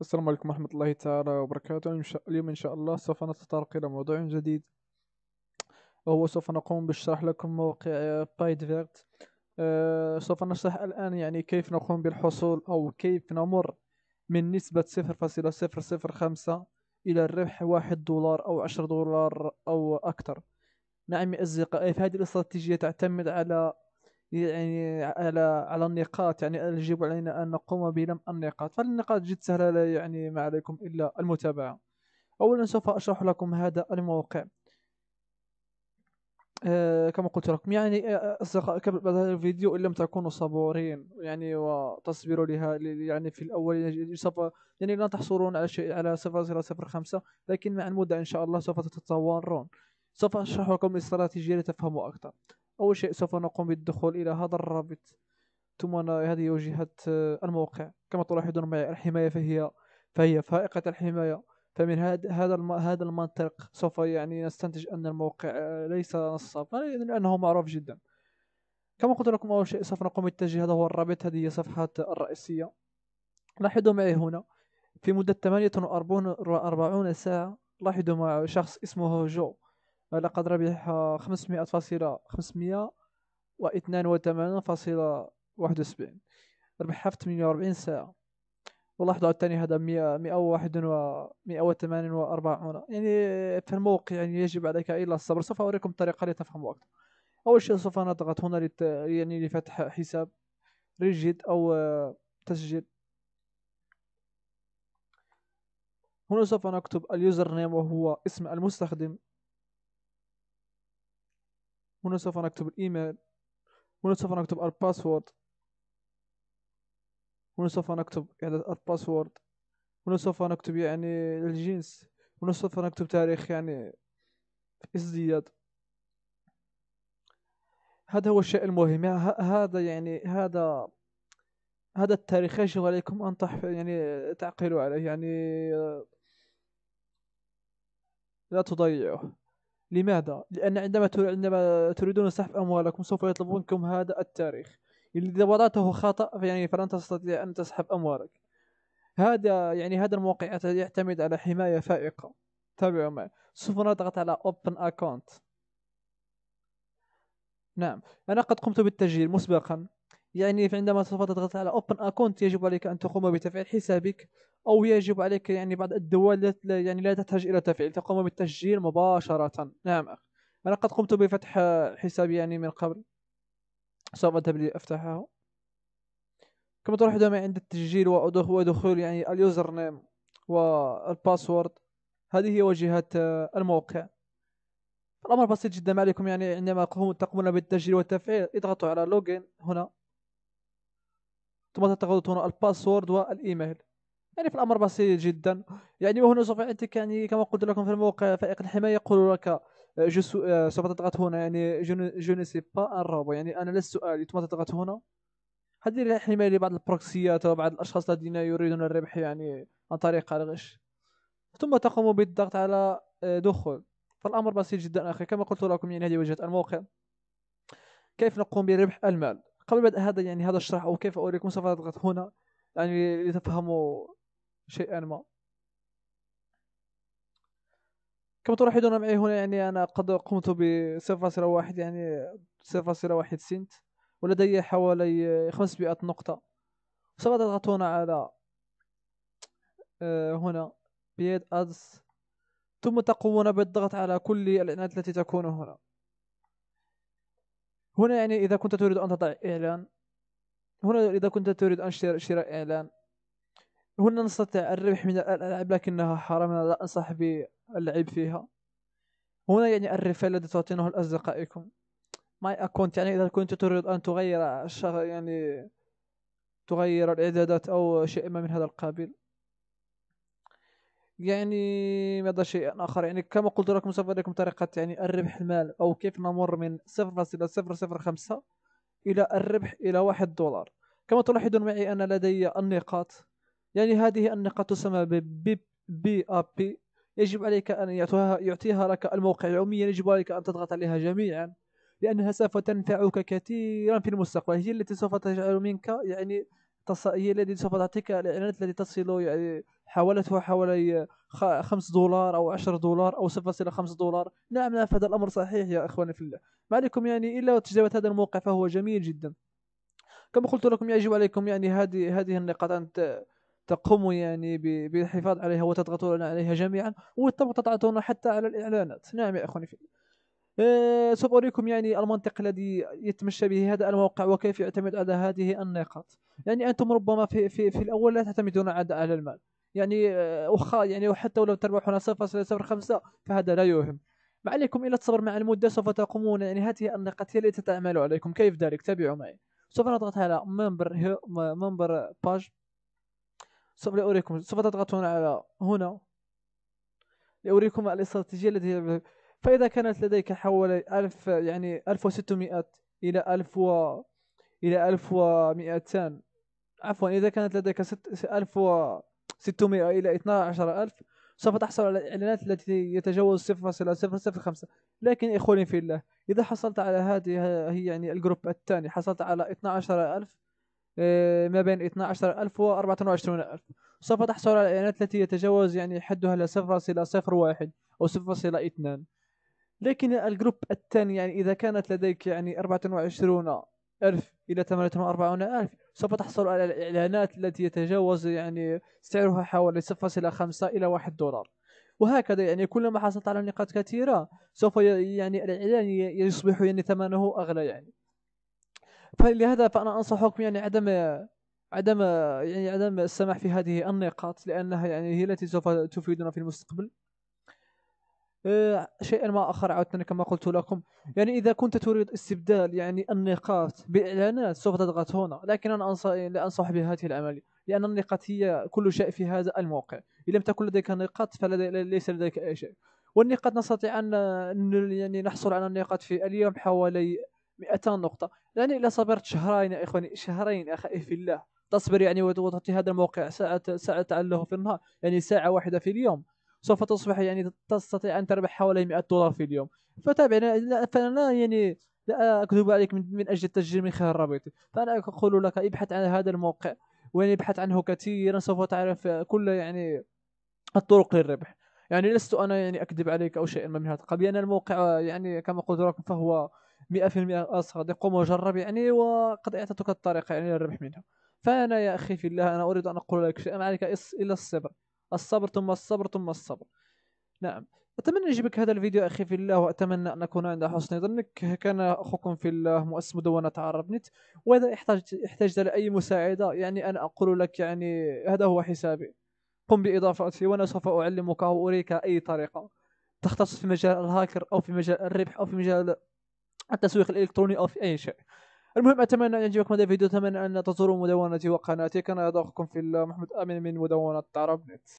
السلام عليكم ورحمة الله تعالى وبركاته اليوم إن شاء الله سوف نتطرق إلى موضوع جديد وهو سوف نقوم بشرح لكم موقع بايد أه سوف نشرح الآن يعني كيف نقوم بالحصول أو كيف نمر من نسبة 0.005 إلى الربح واحد دولار أو عشر دولار أو أكثر نعم أصدقائي فهذه الاستراتيجية تعتمد على يعني على على النقاط يعني يجب علينا ان نقوم بلم النقاط فالنقاط جد سهله لا يعني ما عليكم الا المتابعه اولا سوف اشرح لكم هذا الموقع آه كما قلت لكم يعني آه، اصدقاء قبل هذا الفيديو ان لم تكونوا صبورين يعني وتصبروا لها يعني في الاول يعني سوف يعني لن تحصلون على شيء على 0.005 لكن مع المده ان شاء الله سوف تتطورون سوف اشرح لكم الاستراتيجيه لتفهموا اكثر أول شيء سوف نقوم بالدخول إلى هذا الرابط ثم هذه واجهة آه، الموقع كما تلاحظون معي الحماية فهي فهي فائقة الحماية فمن هذا هذا هذا المنطق سوف يعني نستنتج أن الموقع آه، ليس نصاب لأنه معروف جدا كما قلت لكم أول شيء سوف نقوم بالتسجيل هذا هو الرابط هذه هي صفحة الرئيسية لاحظوا معي هنا في مدة 48 ساعة لاحظوا مع شخص اسمه جو لقد ربح 500 فاصلة 500 و82 فاصلة 71 ربحها في 48 ساعة واللحظة الثانية هذا 100 101 و 148 يعني في الموقع يعني يجب عليك إلا الصبر سوف أوريكم الطريقة لتفهموا أكثر أول شيء سوف نضغط هنا لت... يعني لفتح حساب ريجيت أو تسجيل هنا سوف نكتب اليوزر نيم وهو اسم المستخدم هنا سوف نكتب الإيميل هنا سوف نكتب الباسورد هنا سوف نكتب إعداد يعني الباسورد هنا سوف نكتب يعني الجنس هنا سوف نكتب تاريخ يعني ازدياد هذا هو الشيء المهم يعني هذا يعني هذا هذا التاريخ يجب عليكم أن تحف يعني تعقلوا عليه يعني لا تضيعوه لماذا؟ لأن عندما عندما تريدون سحب أموالكم سوف يطلبونكم هذا التاريخ إذا وضعته خطأ يعني فلن تستطيع أن تسحب أموالك هذا يعني هذا الموقع يعتمد على حماية فائقة تابعوا معي سوف نضغط على Open Account نعم أنا قد قمت بالتسجيل مسبقا يعني عندما سوف تضغط على اوبن اكونت يجب عليك ان تقوم بتفعيل حسابك او يجب عليك يعني بعض الدول لا يعني لا تحتاج الى تفعيل تقوم بالتسجيل مباشره نعم انا قد قمت بفتح حسابي يعني من قبل سوف اذهب لافتحه كما تلاحظون عند التسجيل ودخول يعني اليوزر نيم والباسورد هذه هي واجهة آه، الموقع الأمر بسيط جدا ما عليكم يعني عندما تقومون بالتسجيل والتفعيل اضغطوا على لوجن هنا ثم تضغط هنا الباسورد والايميل يعني في الامر بسيط جدا يعني وهنا سوف يعطيك يعني كما قلت لكم في الموقع فائق الحمايه يقول لك آه، آه، سوف تضغط هنا يعني جو ني سي با الروبو يعني انا لست الي ثم تضغط هنا هذه الحمايه لبعض البروكسيات وبعض الاشخاص الذين يريدون الربح يعني عن طريق الغش ثم تقوم بالضغط على آه، دخول فالامر بسيط جدا اخي كما قلت لكم يعني هذه وجهه الموقع كيف نقوم بربح المال قبل بدء هذا يعني هذا الشرح او كيف اوريكم سوف اضغط هنا يعني لتفهموا شيئا ما كما تلاحظون معي هنا يعني انا قد قمت ب 0.1 يعني 0.1 سنت ولدي حوالي 500 نقطة سوف تضغط هنا على آه، هنا بيد ادس ثم تقومون بالضغط على كل الاعلانات التي تكون هنا هنا يعني إذا كنت تريد أن تضع إعلان هنا إذا كنت تريد أن شراء إعلان هنا نستطيع الربح من الألعاب لكنها حرام لا أنصح باللعب فيها هنا يعني الرفال الذي تعطينه لأصدقائكم ماي أكونت يعني إذا كنت تريد أن تغير يعني تغير الإعدادات أو شيء ما من هذا القبيل يعني ماذا شيء اخر يعني كما قلت لكم سوف اريكم طريقه يعني الربح المال او كيف نمر من خمسة الى الربح الى 1 دولار كما تلاحظون معي انا لدي النقاط يعني هذه النقاط تسمى ب بي بي بي يجب عليك ان يعطيها, يعطيها لك الموقع يوميا يجب عليك ان تضغط عليها جميعا لانها سوف تنفعك كثيرا في المستقبل هي التي سوف تجعل منك يعني هي التي سوف تعطيك الاعلانات التي تصل يعني حاولتها حوالي خمس دولار أو عشر دولار أو صفر إلى خمس دولار نعم نعم هذا الأمر صحيح يا إخواني في الله ما عليكم يعني إلا تجربة هذا الموقع فهو جميل جدا كما قلت لكم يجب عليكم يعني هذه هذه النقاط أن تقوموا يعني بالحفاظ عليها وتضغطوا عليها جميعا وتضغطون حتى على الإعلانات نعم يا إخواني في أه سوف أريكم يعني المنطق الذي يتمشى به هذا الموقع وكيف يعتمد على هذه النقاط يعني أنتم ربما في, في, في الأول لا تعتمدون على المال يعني آه، وخا يعني وحتى ولو تربحون 0.05 فهذا لا يهم ما عليكم الا الصبر مع المده سوف تقومون يعني هذه النقاط هي التي تعمل عليكم كيف ذلك تابعوا معي سوف نضغط على ممبر ممبر باج سوف لاريكم سوف تضغطون على هنا لاريكم الاستراتيجيه التي فاذا كانت لديك حوالي 1000 يعني 1600 الى 1000 و... الى 1200 عفوا اذا كانت لديك 1000 ست... 600 إلى 12000 سوف تحصل على الإعلانات التي يتجاوز 0.005 لكن إخواني في الله إذا حصلت على هذه هي يعني الجروب الثاني حصلت على 12000 آه، ما بين 12000 و 24000 سوف تحصل على الإعلانات التي يتجاوز يعني حدها ل 0.01 أو 0.2 لكن الجروب الثاني يعني إذا كانت لديك يعني 24000 إلى 48000 ألف سوف تحصل على الإعلانات التي يتجاوز يعني سعرها حوالي 0.5 إلى 1 دولار وهكذا يعني كلما حصلت على نقاط كثيرة سوف يعني الإعلان يصبح يعني ثمنه أغلى يعني فلهذا فأنا أنصحكم يعني عدم عدم يعني عدم السماح في هذه النقاط لأنها يعني هي التي سوف تفيدنا في المستقبل آه، شيئا ما اخر عاوتاني كما قلت لكم يعني اذا كنت تريد استبدال يعني النقاط باعلانات سوف تضغط هنا لكن انا انصح لا انصح بهذه العمليه لان النقاط هي كل شيء في هذا الموقع ان لم تكن لديك نقاط فليس لديك اي شيء والنقاط نستطيع ان يعني نحصل على النقاط في اليوم حوالي 200 نقطه يعني اذا صبرت شهرين يا اخواني شهرين اخي في الله تصبر يعني وتعطي هذا الموقع ساعه ساعه تعله في النهار يعني ساعه واحده في اليوم سوف تصبح يعني تستطيع أن تربح حوالي 100 دولار في اليوم فتابعنا فأنا يعني لا أكذب عليك من أجل التسجيل من خلال رابطي فأنا أقول لك ابحث عن هذا الموقع وإن ابحث عنه كثيرا سوف تعرف كل يعني الطرق للربح يعني لست أنا يعني أكذب عليك أو شيء ما من هذا القبيل أنا الموقع يعني كما قلت لكم فهو 100% صادق ومجرب يعني وقد اعطتك الطريقه يعني للربح منها فانا يا اخي في الله انا اريد ان اقول لك شيئا ما عليك الا الصبر الصبر ثم الصبر ثم الصبر نعم أتمنى يعجبك هذا الفيديو أخي في الله وأتمنى أن أكون عند حسن ظنك كان أخوكم في الله مؤسس مدونة عرب نت وإذا احتجت, احتجت لأي مساعدة يعني أنا أقول لك يعني هذا هو حسابي قم بإضافتي وأنا سوف أعلمك وأريك أي طريقة تختص في مجال الهاكر أو في مجال الربح أو في مجال التسويق الإلكتروني أو في أي شيء المهم أتمنى أن يعجبكم هذا الفيديو أتمنى أن تزوروا مدونتي وقناتي كان هذا أخوكم في الله محمد أمين من مدونة عرب نت